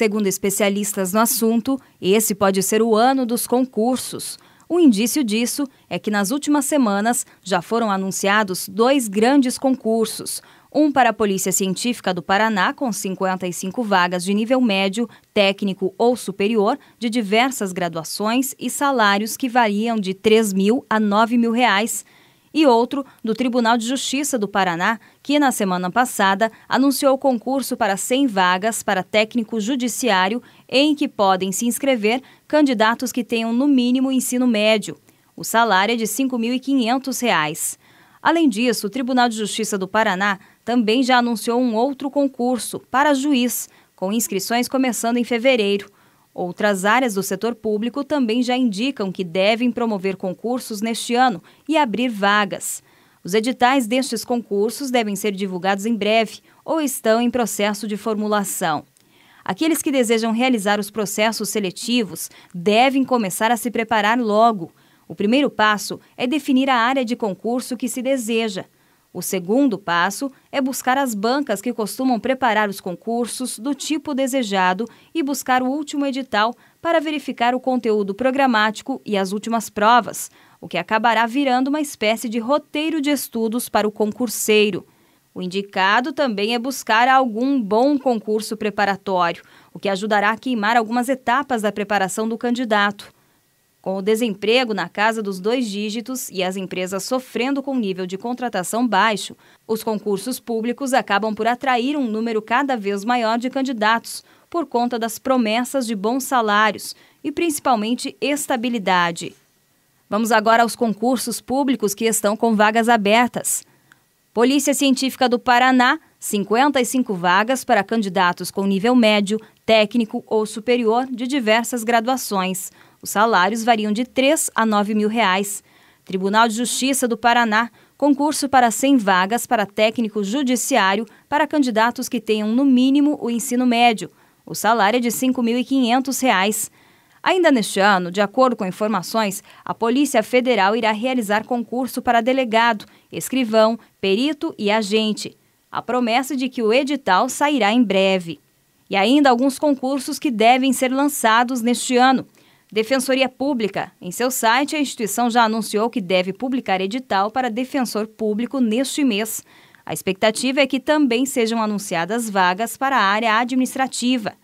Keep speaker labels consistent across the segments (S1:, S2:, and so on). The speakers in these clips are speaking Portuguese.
S1: Segundo especialistas no assunto, esse pode ser o ano dos concursos. Um indício disso é que nas últimas semanas já foram anunciados dois grandes concursos. Um para a Polícia Científica do Paraná, com 55 vagas de nível médio, técnico ou superior, de diversas graduações e salários que variam de R$ 3 mil a R$ 9 mil. Reais e outro do Tribunal de Justiça do Paraná, que na semana passada anunciou concurso para 100 vagas para técnico judiciário, em que podem se inscrever candidatos que tenham no mínimo ensino médio. O salário é de R$ 5.500. Além disso, o Tribunal de Justiça do Paraná também já anunciou um outro concurso para juiz, com inscrições começando em fevereiro. Outras áreas do setor público também já indicam que devem promover concursos neste ano e abrir vagas. Os editais destes concursos devem ser divulgados em breve ou estão em processo de formulação. Aqueles que desejam realizar os processos seletivos devem começar a se preparar logo. O primeiro passo é definir a área de concurso que se deseja. O segundo passo é buscar as bancas que costumam preparar os concursos do tipo desejado e buscar o último edital para verificar o conteúdo programático e as últimas provas, o que acabará virando uma espécie de roteiro de estudos para o concurseiro. O indicado também é buscar algum bom concurso preparatório, o que ajudará a queimar algumas etapas da preparação do candidato. Com o desemprego na casa dos dois dígitos e as empresas sofrendo com nível de contratação baixo, os concursos públicos acabam por atrair um número cada vez maior de candidatos por conta das promessas de bons salários e principalmente estabilidade. Vamos agora aos concursos públicos que estão com vagas abertas. Polícia Científica do Paraná, 55 vagas para candidatos com nível médio, técnico ou superior de diversas graduações. Os salários variam de 3 a 9 mil reais. Tribunal de Justiça do Paraná, concurso para 100 vagas para técnico judiciário para candidatos que tenham no mínimo o ensino médio. O salário é de R$ 5.500. Ainda neste ano, de acordo com informações, a Polícia Federal irá realizar concurso para delegado, escrivão, perito e agente. A promessa de que o edital sairá em breve. E ainda alguns concursos que devem ser lançados neste ano. Defensoria Pública. Em seu site, a instituição já anunciou que deve publicar edital para defensor público neste mês. A expectativa é que também sejam anunciadas vagas para a área administrativa.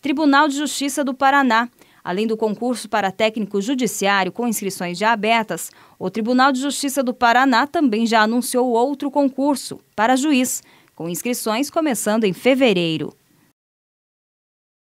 S1: Tribunal de Justiça do Paraná. Além do concurso para técnico judiciário com inscrições já abertas, o Tribunal de Justiça do Paraná também já anunciou outro concurso para juiz, com inscrições começando em fevereiro.